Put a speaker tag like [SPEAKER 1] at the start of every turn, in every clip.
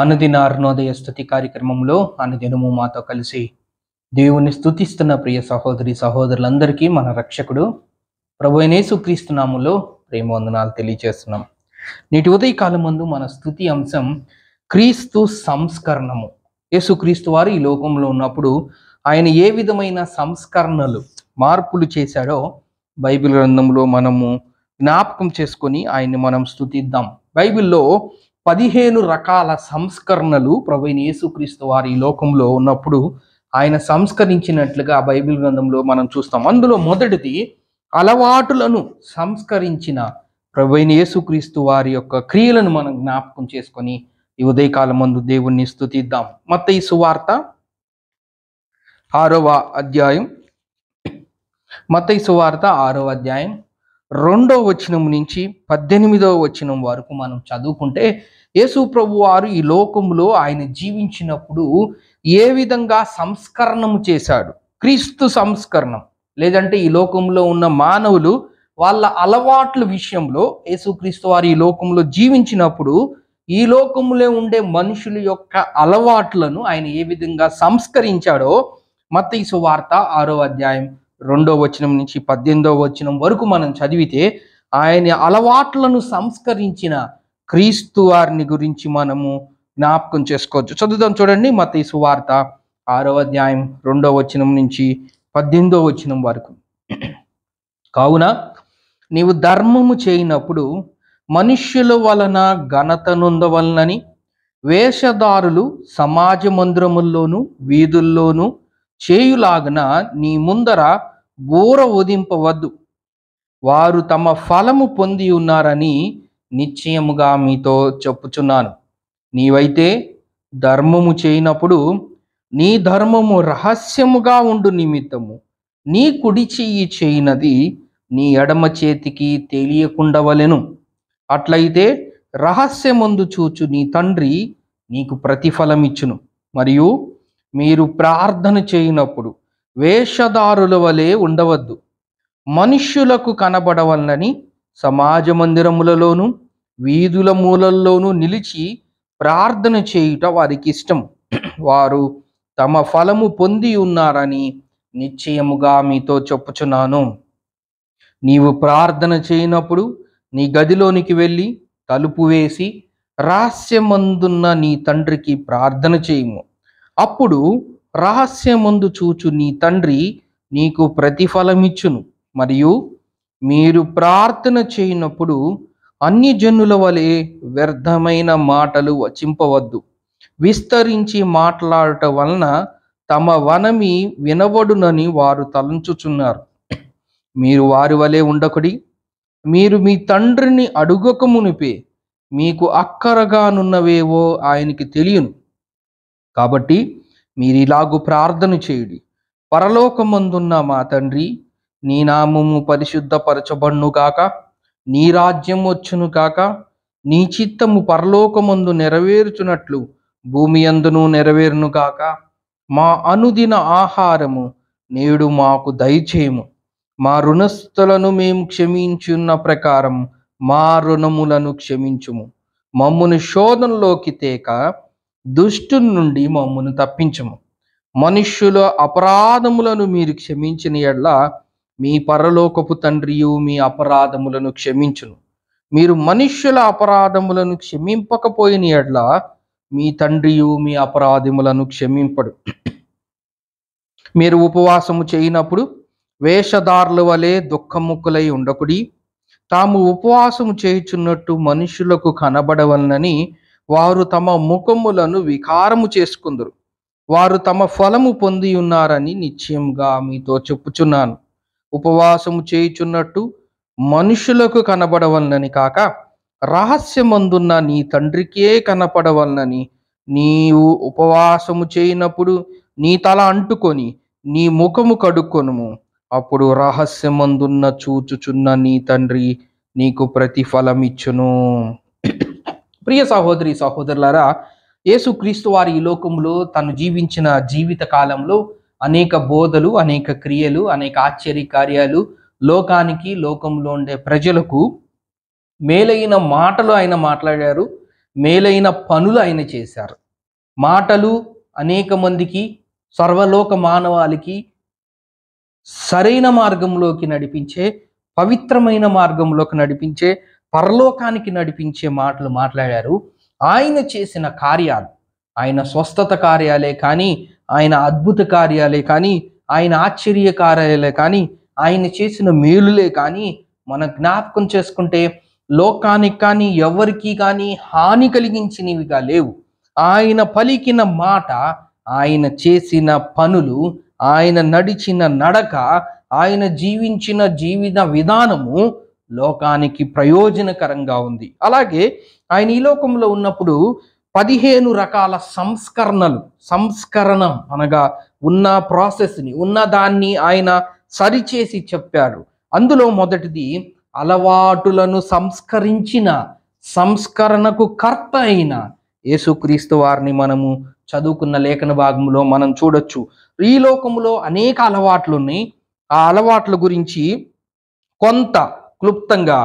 [SPEAKER 1] అనుదిన అరుణోదయ స్థుతి కార్యక్రమంలో అనుదినము మాతో కలిసి దేవుని స్థుతిస్తున్న ప్రియ సహోదరి సహోదరులందరికీ మన రక్షకుడు ప్రభు నేసుక్రీస్తునాములో ప్రేమ వందనాలు తెలియజేస్తున్నాం నేటి ఉదయకాలం ముందు మన స్థుతి అంశం క్రీస్తు సంస్కరణము యేసుక్రీస్తు వారు ఈ లోకంలో ఉన్నప్పుడు ఆయన ఏ విధమైన సంస్కరణలు మార్పులు చేశాడో బైబిల్ గ్రంథంలో మనము జ్ఞాపకం చేసుకొని ఆయన్ని మనం స్థుతిద్దాం బైబిల్లో పదిహేను రకాల సంస్కరణలు ప్రవీణ్ యేసుక్రీస్తు వారి లోకంలో ఉన్నప్పుడు ఆయన సంస్కరించినట్లుగా బైబిల్ గ్రంథంలో మనం చూస్తాం అందులో మొదటిది అలవాటులను సంస్కరించిన ప్రవీణ్ యేసుక్రీస్తు వారి యొక్క క్రియలను మనం జ్ఞాపకం చేసుకొని ఈ ఉదయకాలం ముందు దేవుణ్ణి స్థుతిద్దాం మత ఈ సువార్త ఆరవ అధ్యాయం మత ఈ సువార్త ఆరవ అధ్యాయం రెండో వచనం నుంచి పద్దెనిమిదో వచనం వరకు మనం చదువుకుంటే యేసు ప్రభు వారు ఈ లోకంలో ఆయన జీవించినప్పుడు ఏ విధంగా సంస్కరణము చేశాడు క్రీస్తు సంస్కరణం లేదంటే ఈ లోకంలో ఉన్న మానవులు వాళ్ళ అలవాట్ల విషయంలో యేసుక్రీస్తు వారు ఈ లోకంలో జీవించినప్పుడు ఈ లోకంలో ఉండే మనుషుల యొక్క అలవాట్లను ఆయన ఏ విధంగా సంస్కరించాడో మత వార్త ఆరో అధ్యాయం రెండో వచనం నుంచి పద్దెనిమిదో వచనం వరకు మనం చదివితే ఆయన అలవాట్లను సంస్కరించిన క్రీస్తు వారిని గురించి మనము జ్ఞాపకం చేసుకోవచ్చు చదువుదాం చూడండి మత ఈ సువార్త ఆరవ అధ్యాయం రెండో వచనం నుంచి పద్దెనిమిదో వచనం వరకు కావున నీవు ధర్మము చేయనప్పుడు మనుష్యుల వలన ఘనత నొందవలనని వేషధారులు సమాజ మందిరముల్లోనూ వీధుల్లోనూ చేయులాగున నీ ముందర బోర ఉదింపవద్దు వారు తమ ఫలము పొంది ఉన్నారని నిశ్చయముగా మీతో చెప్పుచున్నాను నీవైతే ధర్మము చేయనప్పుడు నీ ధర్మము రహస్యముగా ఉండు నిమిత్తము నీ కుడి చెయ్యి చేయినది నీ ఎడమ చేతికి తెలియకుండవలెను అట్లయితే రహస్యముందు చూచు నీ తండ్రి నీకు ప్రతిఫలమిచ్చును మరియు మీరు ప్రార్థన చేయనప్పుడు వేషధారుల వలె ఉండవద్దు మనుష్యులకు కనబడవల్లని సమాజ మందిరములలోనూ వీధుల మూలల్లోనూ నిలిచి ప్రార్థన చేయుట వారికి ఇష్టం వారు తమ ఫలము పొంది ఉన్నారని నిశ్చయముగా మీతో చెప్పుచున్నాను నీవు ప్రార్థన చేయనప్పుడు నీ గదిలోనికి వెళ్ళి తలుపు వేసి రహస్యమందున్న నీ తండ్రికి ప్రార్థన చేయము అప్పుడు రహస్యమందు చూచు నీ తండ్రి నీకు ప్రతిఫలమిచ్చును మరియు మీరు ప్రార్థన చేయనప్పుడు అన్ని జనుల వలె వ్యర్థమైన మాటలు వచింపవద్దు విస్తరించి మాట్లాడట వలన తమ వనమి వినబడునని వారు తలంచుచున్నారు మీరు వారి వలె ఉండకుడి మీరు మీ తండ్రిని అడుగక మీకు అక్కరగానున్నవేవో ఆయనకి తెలియను కాబట్టి మీరు ఇలాగు ప్రార్థన చేయుడి పరలోకమందున్న మా తండ్రి నీ నామము పరిశుద్ధపరచబడునుగాక నీ రాజ్యం వచ్చును కాక నీ చిత్తము పరలోకమందు నెరవేర్చునట్లు భూమి అందును నెరవేరునుగాక మా అనుదిన ఆహారము నేడు మాకు దయచేయము మా రుణస్థులను మేము క్షమించున్న ప్రకారం మా రుణములను క్షమించుము మమ్మును శోధనలోకి తేక దుష్టు నుండి మమ్మను తప్పించము మనుష్యుల అపరాధములను మీరు క్షమించిన ఎడ్ల మీ పరలోకపు తండ్రియు మీ అపరాధములను క్షమించును మీరు మనుష్యుల అపరాధములను క్షమింపకపోయిన ఎడ్ల మీ తండ్రియు మీ అపరాధములను క్షమింపడు మీరు ఉపవాసము చేయనప్పుడు వేషధారుల వలె దుఃఖముక్కులై ఉండకుడి తాము ఉపవాసము చేయుచున్నట్టు మనుషులకు కనబడవలనని వారు తమ ముఖములను వికారము చేసుకుందరు వారు తమ ఫలము పొంది ఉన్నారని నిశ్చయంగా మీతో చెప్పుచున్నాను ఉపవాసము చేయుచున్నట్టు మనుషులకు కనబడవలనని కాక రహస్యమందున్న నీ తండ్రికే కనపడవలనని నీవు ఉపవాసము చేయనప్పుడు నీ తల అంటుకొని నీ ముఖము కడుక్కొనుము అప్పుడు రహస్యమందున్న చూచుచున్న నీ తండ్రి నీకు ప్రతిఫలమిచ్చును ప్రియ సహోదరి సహోదరులారా యేసుక్రీస్తు వారి ఈ లోకంలో తను జీవించిన జీవిత కాలంలో అనేక బోధలు అనేక క్రియలు అనేక ఆశ్చర్య కార్యాలు లోకానికి లోకంలో ఉండే ప్రజలకు మేలైన మాటలు ఆయన మాట్లాడారు మేలైన పనులు ఆయన చేశారు మాటలు అనేక మందికి సర్వలోక మానవాళికి సరైన మార్గంలోకి నడిపించే పవిత్రమైన మార్గంలోకి నడిపించే పరలోకానికి నడిపించే మాటలు మాట్లాడారు ఆయన చేసిన కార్యాలు ఆయన స్వస్థత కార్యాలే కానీ ఆయన అద్భుత కార్యాలే కానీ ఆయన ఆశ్చర్య కార్యాలే కానీ ఆయన చేసిన మేలులే కానీ మన జ్ఞాపకం చేసుకుంటే లోకానికి కానీ ఎవరికి కానీ హాని కలిగించినవిగా లేవు ఆయన పలికిన మాట ఆయన చేసిన పనులు ఆయన నడిచిన నడక ఆయన జీవించిన జీవిత విధానము లోకానికి ప్రయోజనకరంగా ఉంది అలాగే ఆయన ఈ లోకంలో ఉన్నప్పుడు పదిహేను రకాల సంస్కరణలు సంస్కరణం అనగా ఉన్న ప్రాసెస్ని ఉన్న దాన్ని ఆయన సరిచేసి చెప్పాడు అందులో మొదటిది అలవాటులను సంస్కరించిన సంస్కరణకు కర్త అయిన యేసుక్రీస్తు వారిని మనము చదువుకున్న లేఖన భాగంలో మనం చూడొచ్చు ఈ లోకంలో అనేక అలవాట్లు ఉన్నాయి ఆ అలవాట్ల గురించి కొంత క్లుప్తంగా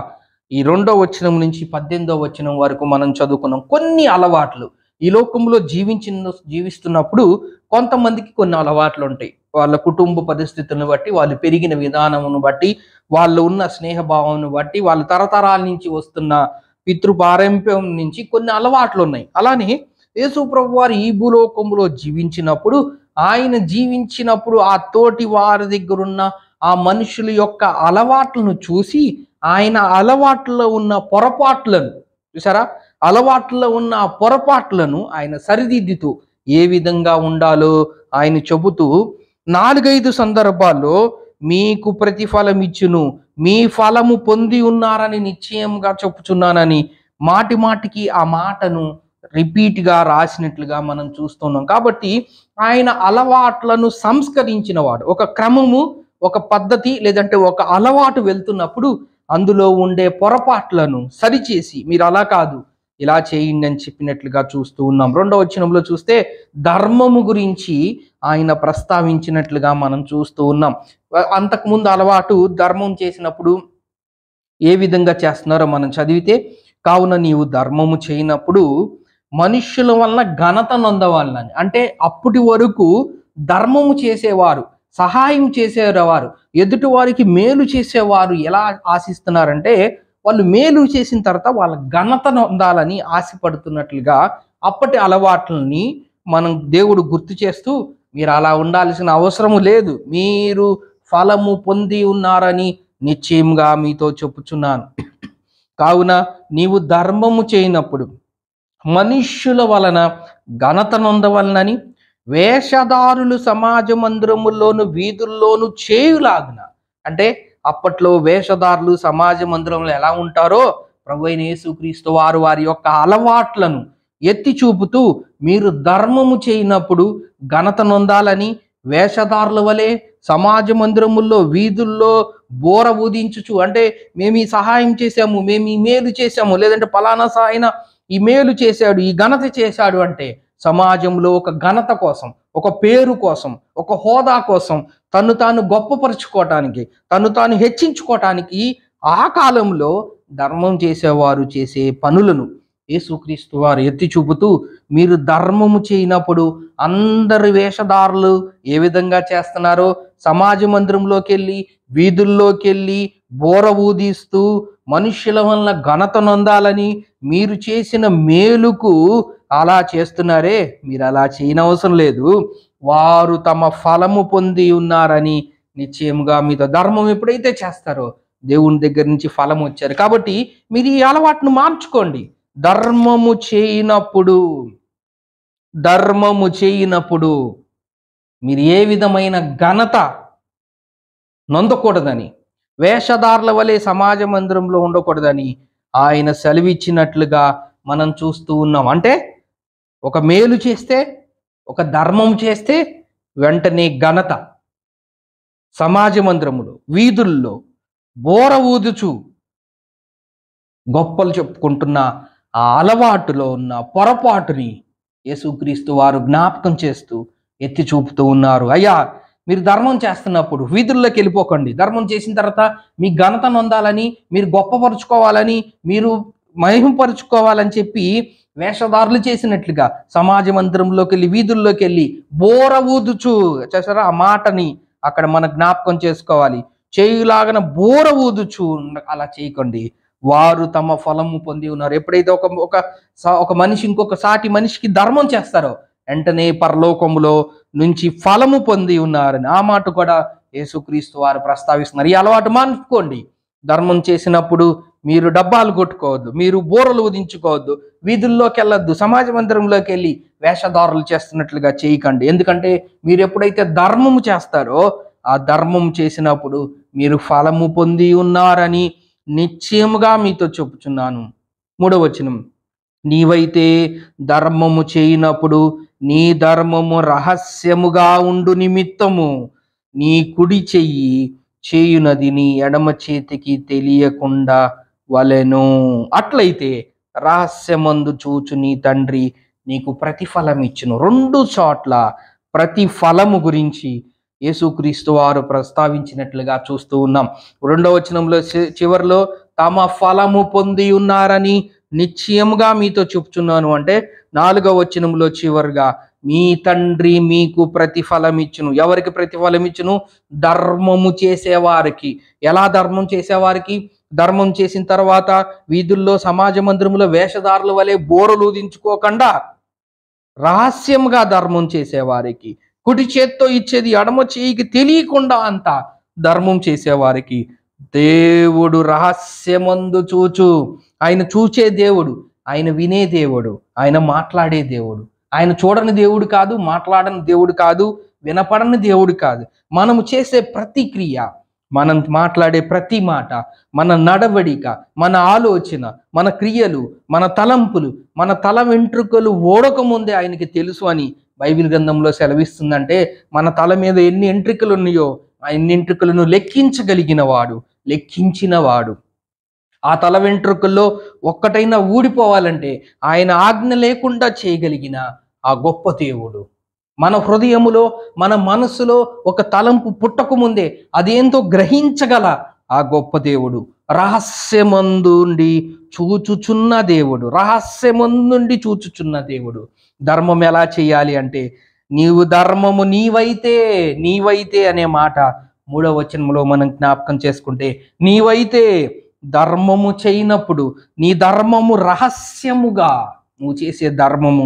[SPEAKER 1] ఈ రెండో వచనం నుంచి పద్దెనిమిదో వచనం వరకు మనం చదువుకున్నాం కొన్ని అలవాట్లు ఈ లోకంలో జీవించిన జీవిస్తున్నప్పుడు కొంతమందికి కొన్ని అలవాట్లు ఉంటాయి వాళ్ళ కుటుంబ పరిస్థితులను బట్టి వాళ్ళు పెరిగిన విధానమును బట్టి వాళ్ళు ఉన్న స్నేహభావంను బట్టి వాళ్ళ తరతరాల నుంచి వస్తున్న పితృపారంప్యం నుంచి కొన్ని అలవాట్లు ఉన్నాయి అలానే యేసు ప్రభు వారు ఈ భూలోకంలో జీవించినప్పుడు ఆయన జీవించినప్పుడు ఆ తోటి వారి దగ్గరున్న ఆ మనుషుల యొక్క అలవాట్లను చూసి ఆయన అలవాట్లో ఉన్న పొరపాట్లను చూసారా అలవాట్లో ఉన్న ఆ పొరపాట్లను ఆయన సరిదిద్దుతూ ఏ విధంగా ఉండాలో ఆయన చెబుతూ నాలుగైదు సందర్భాల్లో మీకు ప్రతిఫలం ఇచ్చును మీ ఫలము పొంది ఉన్నారని నిశ్చయంగా చెప్పుచున్నానని మాటి మాటికి ఆ మాటను రిపీట్గా రాసినట్లుగా మనం చూస్తున్నాం కాబట్టి ఆయన అలవాట్లను సంస్కరించినవాడు ఒక క్రమము ఒక పద్ధతి లేదంటే ఒక అలవాటు వెళ్తున్నప్పుడు అందులో ఉండే పొరపాట్లను సరిచేసి మీరు అలా కాదు ఇలా చేయండి అని చెప్పినట్లుగా చూస్తూ ఉన్నాం రెండవ వచ్చినంలో చూస్తే ధర్మము గురించి ఆయన ప్రస్తావించినట్లుగా మనం చూస్తూ ఉన్నాం అంతకుముందు అలవాటు ధర్మం చేసినప్పుడు ఏ విధంగా చేస్తున్నారో మనం చదివితే కావున నీవు ధర్మము చేయనప్పుడు మనుష్యుల వలన ఘనత నొందవాలని అంటే అప్పటి వరకు ధర్మము చేసేవారు సహాయం చేసేవారు ఎదుటివారికి మేలు చేసేవారు ఎలా ఆశిస్తున్నారంటే వాళ్ళు మేలు చేసిన తర్వాత వాళ్ళ ఘనత ఉండాలని ఆశపడుతున్నట్లుగా అప్పటి అలవాట్లని మనం దేవుడు గుర్తు చేస్తూ మీరు అలా ఉండాల్సిన అవసరము లేదు మీరు ఫలము పొంది ఉన్నారని నిశ్చయంగా మీతో చెప్పుచున్నాను కావున నీవు ధర్మము చేయనప్పుడు మనుష్యుల వలన ఘనత నొందవలనని వేషధారులు సమాజ మందిరములోను వీధుల్లోను చేయులాగున అంటే అప్పట్లో వేషధారులు సమాజ మందిరంలో ఎలా ఉంటారో ప్రభు అయిన యేసుక్రీస్తు వారు వారి యొక్క అలవాట్లను ఎత్తి చూపుతూ మీరు ధర్మము చేయనప్పుడు ఘనత నొందాలని వేషధారుల వలె సమాజ మందిరముల్లో వీధుల్లో బోర ఊదించుచు అంటే మేము ఈ సహాయం చేశాము మేము ఈ మేలు చేశాము లేదంటే పలానా సహాయన ఈ మేలు చేశాడు ఈ ఘనత చేశాడు అంటే సమాజంలో ఒక ఘనత కోసం ఒక పేరు కోసం ఒక హోదా కోసం తను తాను గొప్పపరుచుకోవటానికి తను తాను హెచ్చించుకోవటానికి ఆ కాలంలో ధర్మం చేసేవారు చేసే పనులను యేసుక్రీస్తు వారు ఎత్తి చూపుతూ మీరు ధర్మము చేయనప్పుడు అందరి వేషధారులు ఏ విధంగా చేస్తున్నారో సమాజ మందిరంలోకి వెళ్ళి వీధుల్లోకి వెళ్ళి బోర ఊదిస్తూ మనుష్యుల వలన ఘనత నొందాలని మీరు చేసిన మేలుకు అలా చేస్తున్నారే మీరు అలా చేయనవసరం లేదు వారు తమ ఫలము పొంది ఉన్నారని నిశ్చయముగా మీతో ధర్మం ఎప్పుడైతే చేస్తారో దేవుని దగ్గర నుంచి ఫలం వచ్చారు కాబట్టి మీరు ఈ అలవాటును మార్చుకోండి ధర్మము చేయనప్పుడు ధర్మము చేయనప్పుడు మీరు ఏ విధమైన ఘనత నొందకూడదని వేషధారుల వలె సమాజ మందిరంలో ఉండకూడదని ఆయన సెలవిచ్చినట్లుగా మనం చూస్తూ ఉన్నాం అంటే ఒక మేలు చేస్తే ఒక ధర్మం చేస్తే వెంటనే ఘనత సమాజ మందిరములు వీధుల్లో బోర ఊదుచు గొప్పలు చెప్పుకుంటున్న ఆ అలవాటులో ఉన్న పొరపాటుని యేసుక్రీస్తు వారు జ్ఞాపకం చేస్తూ ఎత్తి చూపుతూ ఉన్నారు అయ్యా మీరు ధర్మం చేస్తున్నప్పుడు వీధుల్లోకి వెళ్ళిపోకండి ధర్మం చేసిన తర్వాత మీ ఘనత నొందాలని మీరు గొప్పపరుచుకోవాలని మీరు మహింపరుచుకోవాలని చెప్పి వేషధారులు చేసినట్లుగా సమాజ మందిరంలోకి వెళ్ళి వీధుల్లోకి వెళ్ళి బోర ఊదుచు చేసారా ఆ మాటని అక్కడ మన జ్ఞాపకం చేసుకోవాలి చేయులాగన బోర ఊదుచు అలా చేయకండి వారు తమ ఫలము పొంది ఉన్నారు ఎప్పుడైతే ఒక ఒక ఒక మనిషి ఇంకొక సాటి మనిషికి ధర్మం చేస్తారో వెంటనే పరలోకములో నుంచి ఫలము పొంది ఉన్నారని ఆ మాట కూడా యేసుక్రీస్తు వారు ప్రస్తావిస్తున్నారు ఈ అలవాటు మానుకోండి ధర్మం చేసినప్పుడు మీరు డబ్బాలు కొట్టుకోవద్దు మీరు బోరలు ఉదించుకోవద్దు వీధుల్లోకి వెళ్ళొద్దు సమాజ మందిరంలోకి వెళ్ళి వేషధారులు చేస్తున్నట్లుగా చేయకండి ఎందుకంటే మీరు ఎప్పుడైతే ధర్మము చేస్తారో ఆ ధర్మం చేసినప్పుడు మీరు ఫలము పొంది ఉన్నారని నిశ్చయముగా మీతో చెప్పుచున్నాను మూడవచనం నీవైతే ధర్మము చేయనప్పుడు నీ ధర్మము రహస్యముగా ఉండు నిమిత్తము నీ కుడి చెయ్యి చేయునది నీ ఎడమ చేతికి తెలియకుండా వలెను అట్లయితే రహస్యమందు చూచు నీ తండ్రి నీకు ప్రతిఫలం ఇచ్చును రెండు చోట్ల ప్రతిఫలము గురించి యేసుక్రీస్తు వారు ప్రస్తావించినట్లుగా చూస్తూ ఉన్నాం రెండవ వచనంలో చివరిలో తమ ఫలము పొంది ఉన్నారని నిశ్చయముగా మీతో చెప్తున్నాను అంటే నాలుగవ వచనంలో చివరిగా మీ తండ్రి మీకు ప్రతిఫలం ఇచ్చును ఎవరికి ప్రతిఫలం ఇచ్చును ధర్మము చేసేవారికి ఎలా ధర్మం చేసేవారికి ధర్మం చేసిన తర్వాత వీధుల్లో సమాజ మందిరంలో వేషధారుల వలె బోరలు ఉదించుకోకుండా రహస్యంగా ధర్మం చేసేవారికి కుటి చేత్తో ఇచ్చేది ఎడమ చేయికి తెలియకుండా అంత ధర్మం చేసేవారికి దేవుడు రహస్యమందు చూచు ఆయన చూచే దేవుడు ఆయన వినే దేవుడు ఆయన మాట్లాడే దేవుడు ఆయన చూడని దేవుడు కాదు మాట్లాడని దేవుడు కాదు వినపడని దేవుడు కాదు మనము చేసే ప్రతిక్రియ మనం మాట్లాడే ప్రతి మాట మన నడవడిక మన ఆలోచన మన క్రియలు మన తలంపులు మన తల వెంట్రుకలు ఓడకముందే ఆయనకి తెలుసు అని బైబిల్ గ్రంథంలో సెలవిస్తుందంటే మన తల మీద ఎన్ని ఎంట్రికలు ఉన్నాయో ఆ ఎన్ని ఎంట్రికలను లెక్కించగలిగిన వాడు లెక్కించిన వాడు ఆ తల వెంట్రుకల్లో ఒక్కటైనా ఊడిపోవాలంటే ఆయన ఆజ్ఞ లేకుండా చేయగలిగిన ఆ గొప్ప దేవుడు మన హృదయములో మన మనస్సులో ఒక తలంపు పుట్టకముందే అదేంతో గ్రహించగల ఆ గొప్ప దేవుడు రహస్యమందుండి చూచుచున్న దేవుడు రహస్యమందుండి చూచుచున్న దేవుడు ధర్మం ఎలా చేయాలి అంటే నీవు ధర్మము నీవైతే నీవైతే అనే మాట మూడవ వచనంలో మనం జ్ఞాపకం చేసుకుంటే నీవైతే ధర్మము చేయనప్పుడు నీ ధర్మము రహస్యముగా నువ్వు చేసే ధర్మము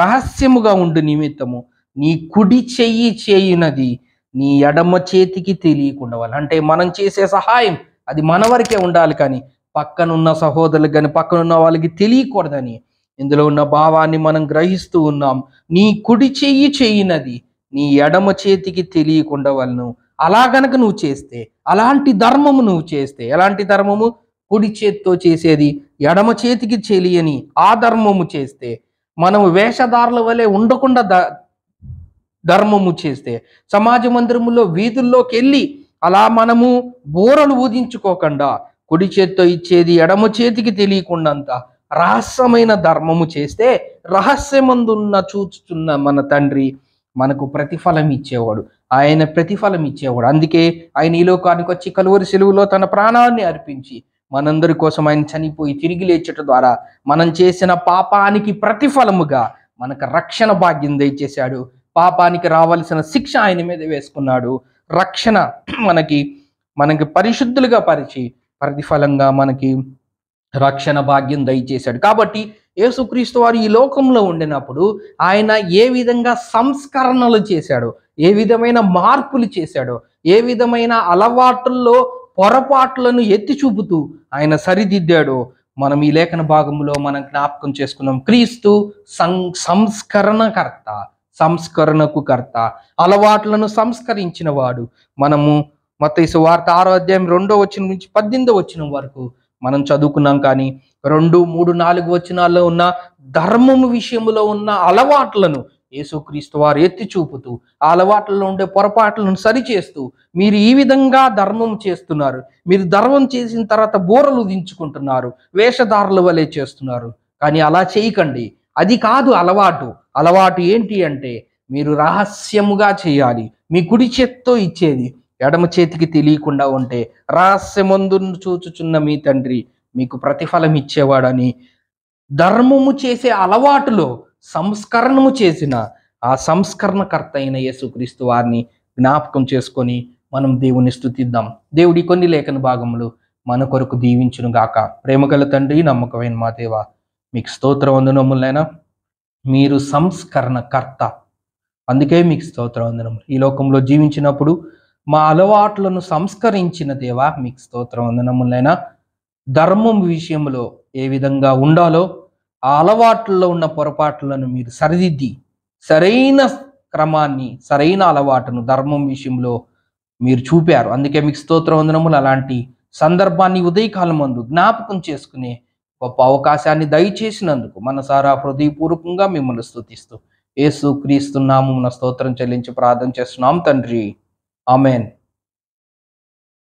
[SPEAKER 1] రహస్యముగా ఉండు నిమిత్తము నీ కుడి చెయ్యి చేయునది నీ ఎడమ చేతికి తెలియకుండా అంటే మనం చేసే సహాయం అది మన వరకే ఉండాలి కానీ పక్కనున్న సహోదరులకు కానీ పక్కనున్న వాళ్ళకి తెలియకూడదని ఇందులో ఉన్న భావాన్ని మనం గ్రహిస్తూ ఉన్నాం నీ కుడి చెయ్యి చేయినది నీ ఎడమ చేతికి తెలియకుండా వాళ్ళను అలా గనక నువ్వు చేస్తే అలాంటి ధర్మము నువ్వు చేస్తే ఎలాంటి ధర్మము కుడి చేత్తో చేసేది ఎడమ చేతికి చెలియని ఆ ధర్మము చేస్తే మనం వేషధారుల వలె ఉండకుండా ధర్మము చేస్తే సమాజ మందిరములో వీధుల్లోకి వెళ్ళి అలా మనము బోరలు ఊదించుకోకుండా కుడి చేత్తో ఇచ్చేది ఎడమ చేతికి తెలియకుండా రహస్యమైన ధర్మము చేస్తే రహస్యమందున్న చూచుచున్న మన తండ్రి మనకు ప్రతిఫలం ఇచ్చేవాడు ఆయన ప్రతిఫలం ఇచ్చేవాడు అందుకే ఆయన ఈ లోకానికి వచ్చి కలువరి సెలువులో తన ప్రాణాన్ని అర్పించి మనందరి కోసం ఆయన చనిపోయి తిరిగి లేచట ద్వారా మనం చేసిన పాపానికి ప్రతిఫలముగా మనకు రక్షణ భాగ్యం దయచేశాడు పాపానికి రావాల్సిన శిక్ష ఆయన మీద వేసుకున్నాడు రక్షణ మనకి మనకి పరిశుద్ధులుగా పరిచి ప్రతిఫలంగా మనకి రక్షణ భాగ్యం దయచేశాడు కాబట్టి యేసుక్రీస్తు వారు ఈ లోకంలో ఉండినప్పుడు ఆయన ఏ విధంగా సంస్కరణలు చేశాడో ఏ విధమైన మార్పులు చేశాడో ఏ విధమైన అలవాటుల్లో పొరపాట్లను ఎత్తి చూపుతూ ఆయన సరిదిద్దాడో మనం ఈ లేఖన భాగంలో మనం జ్ఞాపకం చేసుకున్నాం క్రీస్తు సం సంస్కరణకర్త సంస్కరణకు కర్త అలవాట్లను సంస్కరించిన వాడు మనము మత వార్త ఆరో అధ్యాయం రెండో వచ్చిన నుంచి పద్దెనిమిదో వచ్చిన వరకు మనం చదువుకున్నాం కానీ రెండు మూడు నాలుగు వచనాల్లో ఉన్న ధర్మము విషయంలో ఉన్న అలవాట్లను యేసుక్రీస్తు వారు ఎత్తి చూపుతూ ఆ అలవాట్లలో ఉండే పొరపాట్లను సరిచేస్తూ మీరు ఈ విధంగా ధర్మం చేస్తున్నారు మీరు ధర్మం చేసిన తర్వాత బోరలు దించుకుంటున్నారు వేషధారుల వలె చేస్తున్నారు కానీ అలా చేయకండి అది కాదు అలవాటు అలవాటు ఏంటి అంటే మీరు రహస్యముగా చేయాలి మీ కుడి చేత్తో ఇచ్చేది ఎడమ చేతికి తెలియకుండా ఉంటే రహస్యమందును చూచుచున్న మీ తండ్రి మీకు ప్రతిఫలం ఇచ్చేవాడని ధర్మము చేసే అలవాటులో సంస్కరణము చేసిన ఆ సంస్కరణకర్త అయిన యేసుక్రీస్తు వారిని జ్ఞాపకం చేసుకొని మనం దేవుని స్థుతిద్దాం దేవుడి కొన్ని లేఖన భాగములు మన కొరకు దీవించునుగాక గాక ప్రేమగల తండ్రి నమ్మకమైన మా దేవ మీకు స్తోత్ర వందనములైనా మీరు సంస్కరణకర్త అందుకే మీకు స్తోత్ర వందనములు ఈ లోకంలో జీవించినప్పుడు మా అలవాట్లను సంస్కరించిన దేవా మీకు స్తోత్ర వందనములైనా ధర్మం విషయంలో ఏ విధంగా ఉండాలో ఆ అలవాట్లలో ఉన్న పొరపాట్లను మీరు సరిదిద్ది సరైన క్రమాన్ని సరైన అలవాటును ధర్మం విషయంలో మీరు చూపారు అందుకే మీకు వందనములు అలాంటి సందర్భాన్ని ఉదయకాలం మందు జ్ఞాపకం చేసుకునే గొప్ప అవకాశాన్ని దయచేసినందుకు మనసారా హృదయపూర్వకంగా మిమ్మల్ని స్థుతిస్తూ ఏసు క్రీస్తున్నాము స్తోత్రం చెల్లించి ప్రార్థన చేస్తున్నాం తండ్రి ఆమెన్